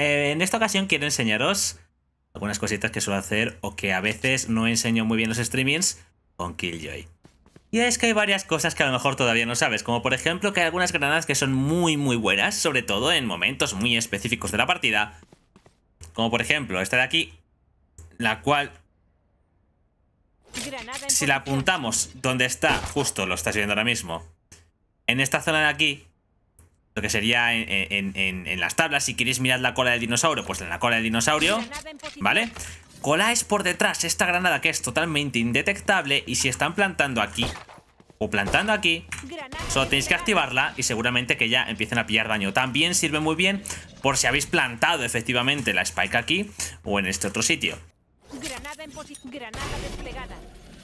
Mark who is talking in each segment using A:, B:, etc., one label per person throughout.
A: Eh, en esta ocasión quiero enseñaros algunas cositas que suelo hacer o que a veces no enseño muy bien los streamings con Killjoy. Y es que hay varias cosas que a lo mejor todavía no sabes, como por ejemplo que hay algunas granadas que son muy muy buenas, sobre todo en momentos muy específicos de la partida. Como por ejemplo esta de aquí, la cual... Si la apuntamos donde está, justo lo estás viendo ahora mismo, en esta zona de aquí, que sería en, las tablas. Si queréis mirar la cola del dinosaurio, pues en la cola del dinosaurio, ¿vale? Cola es por detrás esta granada que es totalmente indetectable y si están plantando aquí o plantando aquí, solo tenéis que activarla y seguramente que ya empiecen a pillar daño. También sirve muy bien por si habéis plantado efectivamente la spike aquí o en este otro sitio. granada desplegada.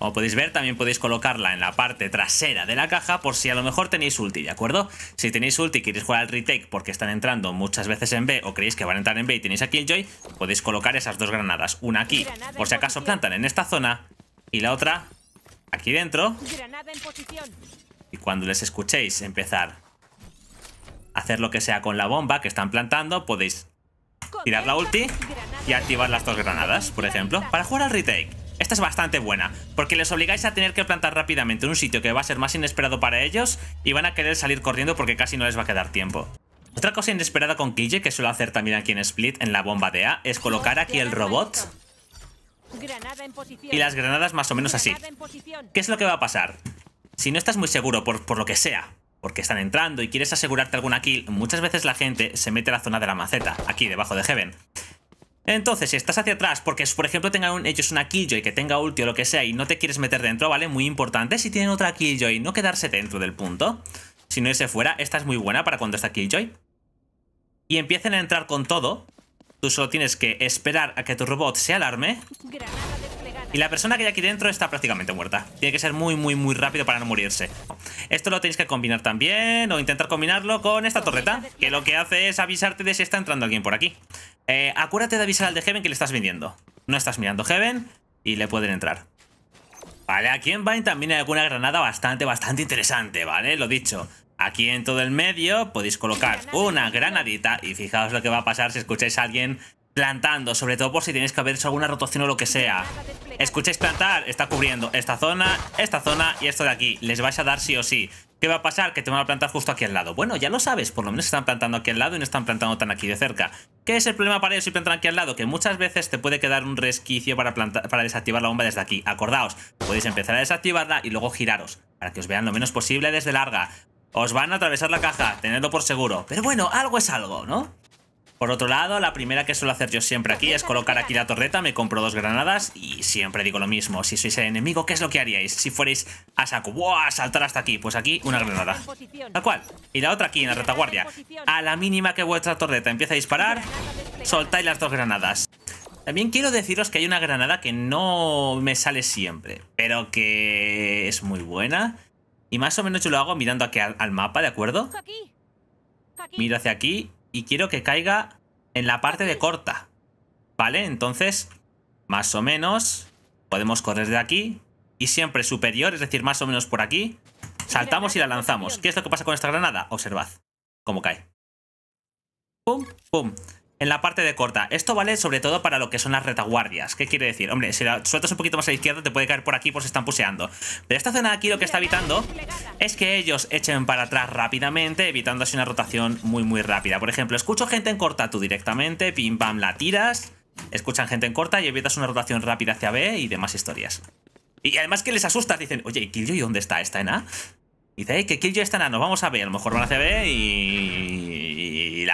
A: Como podéis ver, también podéis colocarla en la parte trasera de la caja por si a lo mejor tenéis ulti, ¿de acuerdo? Si tenéis ulti y queréis jugar al retake porque están entrando muchas veces en B o creéis que van a entrar en B y tenéis aquí el Joy, podéis colocar esas dos granadas. Una aquí, por si acaso plantan en esta zona, y la otra aquí dentro. Y cuando les escuchéis empezar a hacer lo que sea con la bomba que están plantando, podéis tirar la ulti y activar las dos granadas, por ejemplo, para jugar al retake. Esta es bastante buena, porque les obligáis a tener que plantar rápidamente en un sitio que va a ser más inesperado para ellos y van a querer salir corriendo porque casi no les va a quedar tiempo. Otra cosa inesperada con Kille, que suelo hacer también aquí en Split, en la bomba de A, es colocar aquí el robot y las granadas más o menos así. ¿Qué es lo que va a pasar? Si no estás muy seguro, por, por lo que sea, porque están entrando y quieres asegurarte alguna kill, muchas veces la gente se mete a la zona de la maceta, aquí debajo de Heaven. Entonces, si estás hacia atrás porque, por ejemplo, tengan un, ellos una Killjoy que tenga ulti o lo que sea y no te quieres meter dentro, ¿vale? Muy importante. Si tienen otra Killjoy, no quedarse dentro del punto, Si no irse fuera. Esta es muy buena para cuando está Killjoy. Y empiecen a entrar con todo. Tú solo tienes que esperar a que tu robot se alarme. Y la persona que hay aquí dentro está prácticamente muerta. Tiene que ser muy, muy, muy rápido para no morirse. Esto lo tenéis que combinar también o intentar combinarlo con esta torreta, que lo que hace es avisarte de si está entrando alguien por aquí. Eh, acuérdate de avisar al de Heaven que le estás viniendo. No estás mirando Heaven y le pueden entrar. Vale, aquí en Vine también hay alguna granada bastante, bastante interesante, ¿vale? Lo dicho, aquí en todo el medio podéis colocar una granadita y fijaos lo que va a pasar si escucháis a alguien plantando, sobre todo por si tenéis que haber hecho alguna rotación o lo que sea. Escucháis plantar, está cubriendo esta zona, esta zona y esto de aquí. Les vais a dar sí o sí. ¿Qué va a pasar? Que te van a plantar justo aquí al lado. Bueno, ya lo sabes, por lo menos están plantando aquí al lado y no están plantando tan aquí de cerca. ¿Qué es el problema para ellos si plantan aquí al lado? Que muchas veces te puede quedar un resquicio para, plantar, para desactivar la bomba desde aquí. Acordaos, podéis empezar a desactivarla y luego giraros, para que os vean lo menos posible desde larga. Os van a atravesar la caja, tenedlo por seguro. Pero bueno, algo es algo, ¿no? Por otro lado, la primera que suelo hacer yo siempre aquí es colocar aquí la torreta, me compro dos granadas y siempre digo lo mismo. Si sois el enemigo, ¿qué es lo que haríais? Si fuerais a saco, ¡buah! saltar hasta aquí, pues aquí una granada. Tal cual. Y la otra aquí en la retaguardia. A la mínima que vuestra torreta empieza a disparar, soltáis las dos granadas. También quiero deciros que hay una granada que no me sale siempre, pero que es muy buena. Y más o menos yo lo hago mirando aquí al mapa, ¿de acuerdo? Miro hacia aquí y quiero que caiga en la parte de corta. ¿Vale? Entonces, más o menos, podemos correr de aquí y siempre superior, es decir, más o menos por aquí. Saltamos y la lanzamos. ¿Qué es lo que pasa con esta granada? Observad cómo cae. ¡Pum! ¡Pum! en la parte de corta. Esto vale sobre todo para lo que son las retaguardias. ¿Qué quiere decir? Hombre, si la sueltas un poquito más a la izquierda te puede caer por aquí Pues si están puseando. Pero esta zona aquí lo que está evitando es que ellos echen para atrás rápidamente, evitando así una rotación muy muy rápida. Por ejemplo, escucho gente en corta tú directamente, pim pam, la tiras, escuchan gente en corta y evitas una rotación rápida hacia B y demás historias. Y además que les asustas, dicen, oye, ¿y Killjoy dónde está? esta en A? Y dice, que Killjoy está en A, nos vamos a B. A lo mejor van hacia B y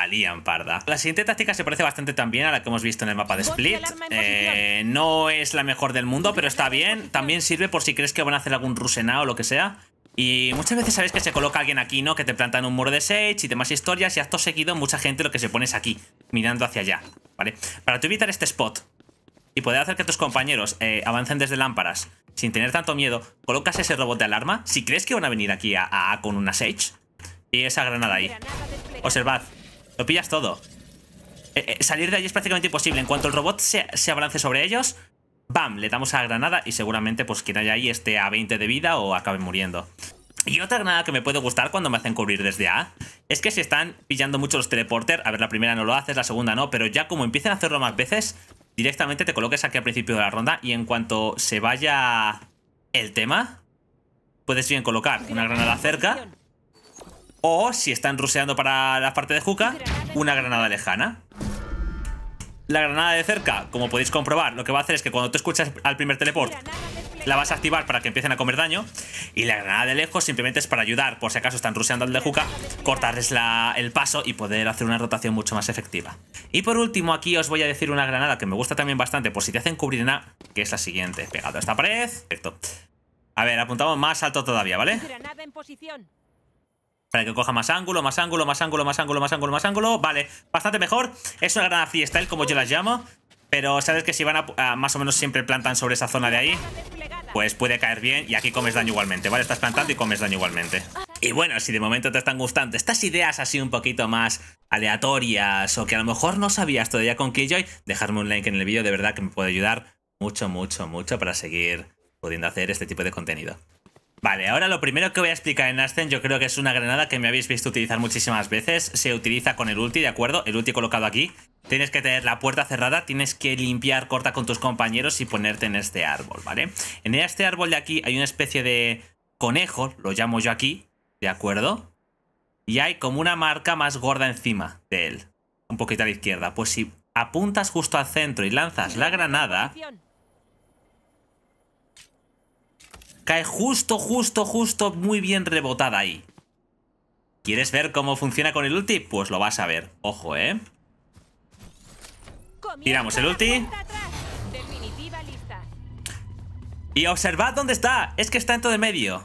A: la parda. La siguiente táctica se parece bastante también a la que hemos visto en el mapa de Split. Eh, no es la mejor del mundo, pero está bien. También sirve por si crees que van a hacer algún rusena o lo que sea. Y muchas veces sabes que se coloca alguien aquí, ¿no? Que te plantan un muro de Sage y demás historias y acto seguido mucha gente lo que se pone es aquí, mirando hacia allá, ¿vale? Para tú evitar este spot y poder hacer que tus compañeros eh, avancen desde lámparas sin tener tanto miedo, colocas ese robot de alarma si crees que van a venir aquí a, a con una Sage y esa granada ahí. Observad, lo pillas todo. Eh, eh, salir de allí es prácticamente imposible. En cuanto el robot se, se, abalance sobre ellos, ¡bam! Le damos a la granada y seguramente pues quien haya ahí esté a 20 de vida o acabe muriendo. Y otra granada que me puede gustar cuando me hacen cubrir desde A es que se están pillando mucho los teleporter, a ver, la primera no lo haces, la segunda no, pero ya como empiecen a hacerlo más veces, directamente te coloques aquí al principio de la ronda y en cuanto se vaya el tema, puedes bien colocar una granada cerca o, si están ruseando para la parte de Juca, una granada lejana. La granada de cerca, como podéis comprobar, lo que va a hacer es que cuando tú escuchas al primer teleport, la vas a activar para que empiecen a comer daño. Y la granada de lejos simplemente es para ayudar, por si acaso están ruseando al de Juca, cortarles el paso y poder hacer una rotación mucho más efectiva. Y por último, aquí os voy a decir una granada que me gusta también bastante, por si te hacen cubrir en A, que es la siguiente. Pegado a esta pared, perfecto. A ver, apuntamos más alto todavía, ¿vale? Granada en posición. Para que coja más ángulo, más ángulo, más ángulo, más ángulo, más ángulo, más ángulo. Vale, bastante mejor. Es una granada freestyle, como yo las llamo. Pero sabes que si van a, Más o menos siempre plantan sobre esa zona de ahí Pues puede caer bien y aquí comes daño igualmente ¿Vale? Estás plantando y comes daño igualmente Y bueno, si de momento te están gustando estas ideas así un poquito más aleatorias O que a lo mejor no sabías todavía con Killjoy Dejarme un like en el vídeo de verdad que me puede ayudar mucho, mucho, mucho Para seguir pudiendo hacer este tipo de contenido Vale, ahora lo primero que voy a explicar en Ascent yo creo que es una granada que me habéis visto utilizar muchísimas veces. Se utiliza con el ulti, ¿de acuerdo? El ulti colocado aquí. Tienes que tener la puerta cerrada, tienes que limpiar corta con tus compañeros y ponerte en este árbol, ¿vale? En este árbol de aquí hay una especie de conejo, lo llamo yo aquí, ¿de acuerdo? Y hay como una marca más gorda encima de él, un poquito a la izquierda. Pues si apuntas justo al centro y lanzas la granada, Cae justo, justo, justo, muy bien rebotada ahí. ¿Quieres ver cómo funciona con el ulti? Pues lo vas a ver. Ojo, ¿eh? Tiramos el ulti. Y observad dónde está. Es que está en todo medio.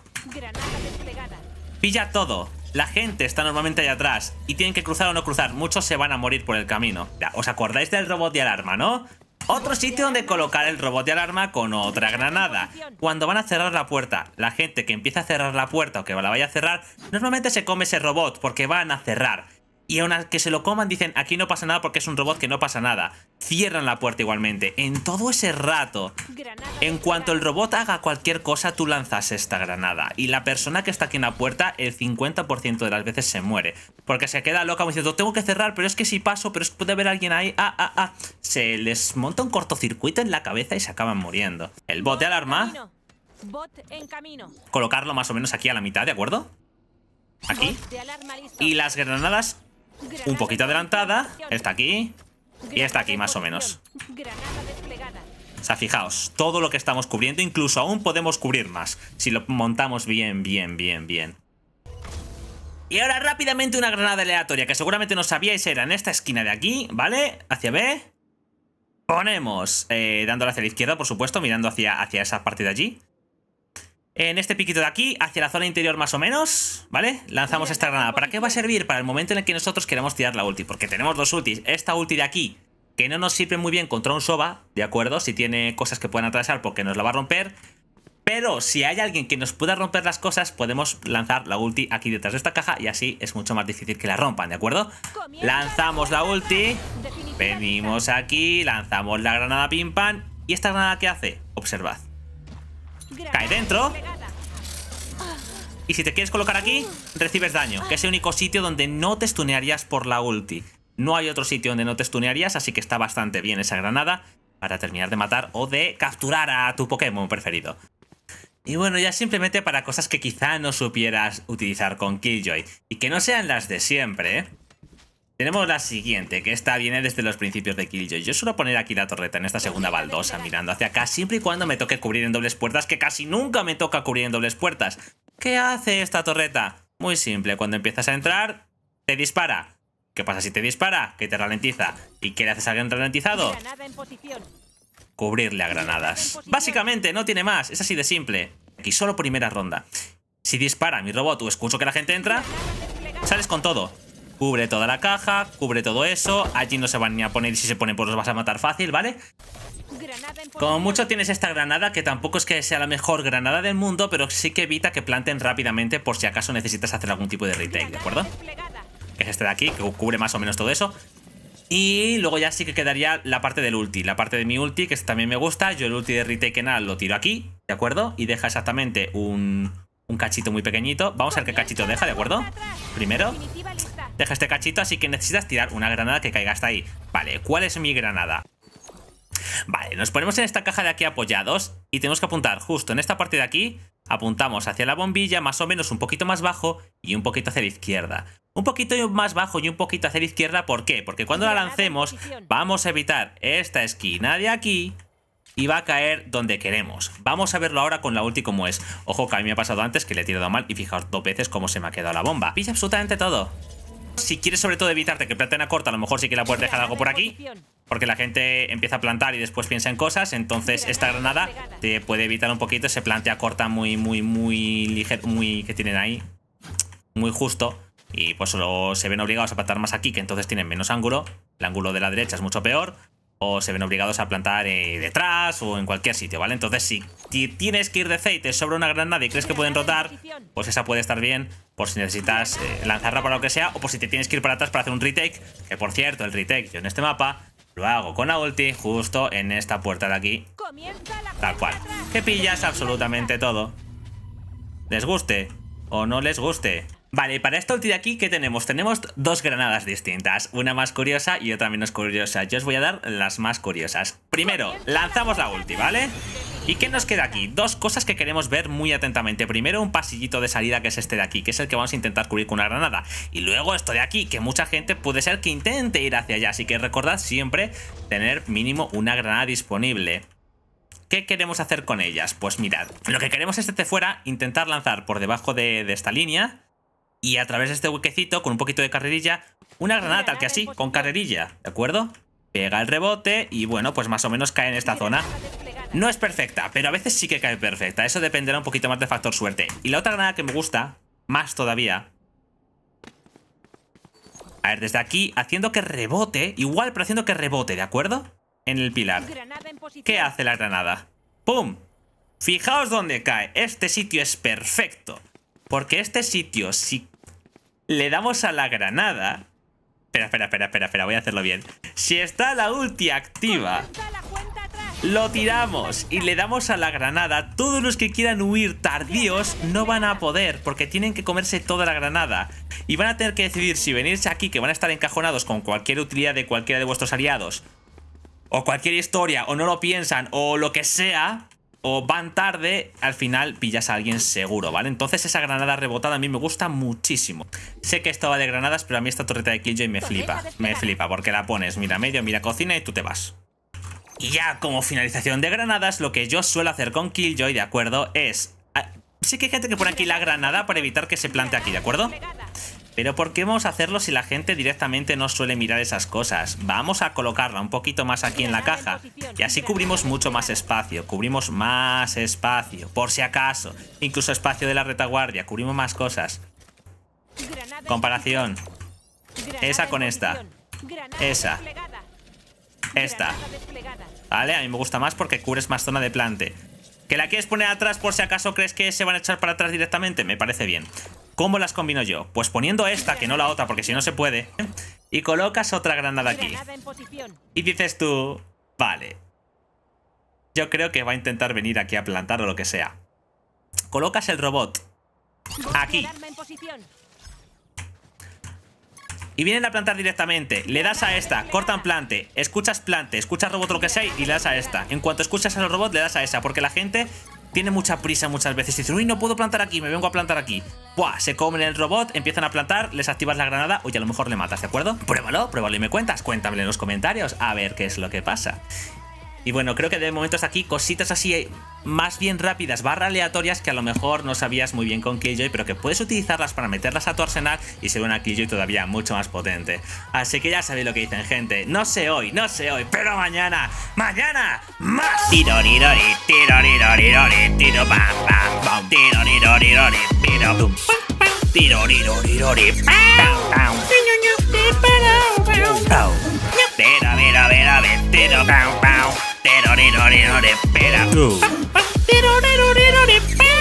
A: Pilla todo. La gente está normalmente ahí atrás y tienen que cruzar o no cruzar. Muchos se van a morir por el camino. ¿Os acordáis del robot de alarma, no? Otro sitio donde colocar el robot de alarma con otra granada. Cuando van a cerrar la puerta, la gente que empieza a cerrar la puerta o que la vaya a cerrar, normalmente se come ese robot porque van a cerrar y aun que se lo coman dicen, aquí no pasa nada porque es un robot que no pasa nada. Cierran la puerta igualmente. En todo ese rato, en cuanto el robot haga cualquier cosa, tú lanzas esta granada. Y la persona que está aquí en la puerta, el 50% de las veces se muere. Porque se queda loca diciendo, tengo que cerrar, pero es que si paso, pero es que puede haber alguien ahí. Ah, ah, ah. Se les monta un cortocircuito en la cabeza y se acaban muriendo. El bot de alarma. Bot en camino. Colocarlo más o menos aquí a la mitad, ¿de acuerdo? Aquí. Y las granadas un poquito adelantada. Está aquí. Y está aquí, más o menos. O sea, fijaos, todo lo que estamos cubriendo, incluso aún podemos cubrir más, si lo montamos bien, bien, bien, bien. Y ahora rápidamente una granada aleatoria, que seguramente no sabíais, era en esta esquina de aquí, ¿vale? Hacia B. Ponemos, eh, dándole hacia la izquierda, por supuesto, mirando hacia, hacia esa parte de allí. En este piquito de aquí, hacia la zona interior más o menos, ¿vale? Lanzamos esta granada. ¿Para qué va a servir? Para el momento en el que nosotros queremos tirar la ulti. Porque tenemos dos ultis. Esta ulti de aquí, que no nos sirve muy bien contra un Soba, ¿de acuerdo? Si tiene cosas que pueden atravesar porque nos la va a romper. Pero si hay alguien que nos pueda romper las cosas, podemos lanzar la ulti aquí detrás de esta caja y así es mucho más difícil que la rompan, ¿de acuerdo? Lanzamos la ulti, venimos aquí, lanzamos la granada pim y esta granada ¿qué hace? Observad. Cae dentro. Y si te quieres colocar aquí, recibes daño, que es el único sitio donde no te stunearías por la ulti. No hay otro sitio donde no te stunearías, así que está bastante bien esa granada para terminar de matar o de capturar a tu Pokémon preferido. Y bueno, ya simplemente para cosas que quizá no supieras utilizar con Killjoy, y que no sean las de siempre, ¿eh? Tenemos la siguiente, que esta viene desde los principios de Killjoy. Yo suelo poner aquí la torreta en esta segunda baldosa, mirando hacia acá, siempre y cuando me toque cubrir en dobles puertas, que casi nunca me toca cubrir en dobles puertas. ¿Qué hace esta torreta? Muy simple, cuando empiezas a entrar, te dispara. ¿Qué pasa si te dispara? Que te ralentiza. ¿Y qué le haces a alguien ralentizado? Cubrirle a granadas. Básicamente, no tiene más, es así de simple. Aquí solo primera ronda. Si dispara mi robot o escucho que la gente entra, sales con todo. Cubre toda la caja, cubre todo eso. Allí no se van ni a poner y si se ponen pues los vas a matar fácil, ¿vale? Como mucho tienes esta granada que tampoco es que sea la mejor granada del mundo, pero sí que evita que planten rápidamente por si acaso necesitas hacer algún tipo de retake, ¿de acuerdo? Que es este de aquí, que cubre más o menos todo eso. Y luego ya sí que quedaría la parte del ulti, la parte de mi ulti, que también me gusta. Yo el ulti de retake en lo tiro aquí, ¿de acuerdo? Y deja exactamente un, un cachito muy pequeñito. Vamos a ver qué cachito deja, ¿de acuerdo? Primero. Deja este cachito, así que necesitas tirar una granada que caiga hasta ahí. Vale, ¿cuál es mi granada? Vale, nos ponemos en esta caja de aquí apoyados y tenemos que apuntar justo en esta parte de aquí. Apuntamos hacia la bombilla, más o menos un poquito más bajo y un poquito hacia la izquierda. Un poquito más bajo y un poquito hacia la izquierda, ¿por qué? Porque cuando la lancemos vamos a evitar esta esquina de aquí y va a caer donde queremos. Vamos a verlo ahora con la ulti como es. Ojo que a mí me ha pasado antes que le he tirado mal y fijaos dos veces cómo se me ha quedado la bomba. Pilla absolutamente todo. Si quieres sobre todo evitarte que planten a corta, a lo mejor sí que la puedes dejar algo por aquí. Porque la gente empieza a plantar y después piensa en cosas. Entonces esta granada te puede evitar un poquito se plantea corta muy, muy, muy ligero. Muy que tienen ahí. Muy justo. Y pues solo se ven obligados a plantar más aquí, que entonces tienen menos ángulo. El ángulo de la derecha es mucho peor o se ven obligados a plantar eh, detrás o en cualquier sitio, ¿vale? Entonces, si tienes que ir de aceite sobre una granada y crees que pueden rotar, pues esa puede estar bien por si necesitas eh, lanzarla para lo que sea o por si te tienes que ir para atrás para hacer un retake, que por cierto, el retake yo en este mapa lo hago con la ulti justo en esta puerta de aquí, tal cual, que pillas absolutamente todo. Les guste o no les guste, Vale, para esta ulti de aquí, ¿qué tenemos? Tenemos dos granadas distintas, una más curiosa y otra menos curiosa. Yo os voy a dar las más curiosas. Primero, lanzamos la ulti, ¿vale? ¿Y qué nos queda aquí? Dos cosas que queremos ver muy atentamente. Primero, un pasillito de salida que es este de aquí, que es el que vamos a intentar cubrir con una granada. Y luego esto de aquí, que mucha gente puede ser que intente ir hacia allá. Así que recordad siempre tener mínimo una granada disponible. ¿Qué queremos hacer con ellas? Pues mirad, lo que queremos es desde fuera intentar lanzar por debajo de esta línea y a través de este huequecito, con un poquito de carrerilla, una granada tal que así, con carrerilla, ¿de acuerdo? Pega el rebote y bueno, pues más o menos cae en esta zona. No es perfecta, pero a veces sí que cae perfecta. Eso dependerá un poquito más del factor suerte. Y la otra granada que me gusta, más todavía... A ver, desde aquí, haciendo que rebote, igual, pero haciendo que rebote, ¿de acuerdo? En el pilar. ¿Qué hace la granada? ¡Pum! Fijaos dónde cae. Este sitio es perfecto. Porque este sitio, si le damos a la granada. Espera, espera, espera, espera, espera, voy a hacerlo bien. Si está la ulti activa, lo tiramos y le damos a la granada. Todos los que quieran huir tardíos no van a poder porque tienen que comerse toda la granada. Y van a tener que decidir si venirse aquí, que van a estar encajonados con cualquier utilidad de cualquiera de vuestros aliados, o cualquier historia, o no lo piensan, o lo que sea, o van tarde, al final pillas a alguien seguro, ¿vale? Entonces esa granada rebotada a mí me gusta muchísimo. Sé que esto va de granadas, pero a mí esta torreta de Killjoy me flipa. Me flipa, porque la pones, mira medio, mira cocina y tú te vas. Y ya como finalización de granadas, lo que yo suelo hacer con Killjoy, ¿de acuerdo? Es... Ah, sí que hay gente que pone aquí la granada para evitar que se plante aquí, ¿de acuerdo? Pero ¿por qué vamos a hacerlo si la gente directamente no suele mirar esas cosas? Vamos a colocarla un poquito más aquí en la caja y así cubrimos mucho más espacio, cubrimos más espacio, por si acaso, incluso espacio de la retaguardia, cubrimos más cosas. Comparación. Esa con esta. Esa. Esta. Vale, a mí me gusta más porque cubres más zona de plante. ¿Que la quieres poner atrás por si acaso crees que se van a echar para atrás directamente? Me parece bien. ¿Cómo las combino yo? Pues poniendo esta, que no la otra, porque si no se puede. Y colocas otra granada aquí. Y dices tú, vale. Yo creo que va a intentar venir aquí a plantar o lo que sea. Colocas el robot. Aquí. Y vienen a plantar directamente. Le das a esta, cortan plante, escuchas plante, escuchas robot lo que sea y le das a esta. En cuanto escuchas a los robots, le das a esa, porque la gente tiene mucha prisa muchas veces. Y dicen, uy, no puedo plantar aquí, me vengo a plantar aquí. Buah, se comen el robot, empiezan a plantar, les activas la granada, oye, a lo mejor le matas, ¿de acuerdo? Pruébalo, pruébalo y me cuentas, Cuéntame en los comentarios, a ver qué es lo que pasa. Y bueno, creo que de momento hasta aquí cositas así eh, más bien rápidas, barra aleatorias que a lo mejor no sabías muy bien con Killjoy, pero que puedes utilizarlas para meterlas a tu arsenal y ser una Killjoy todavía mucho más potente. Así que ya sabéis lo que dicen, gente. No sé hoy, no sé hoy, pero mañana, mañana, más. Tiro, pam, pam, tiro, pero, a ver,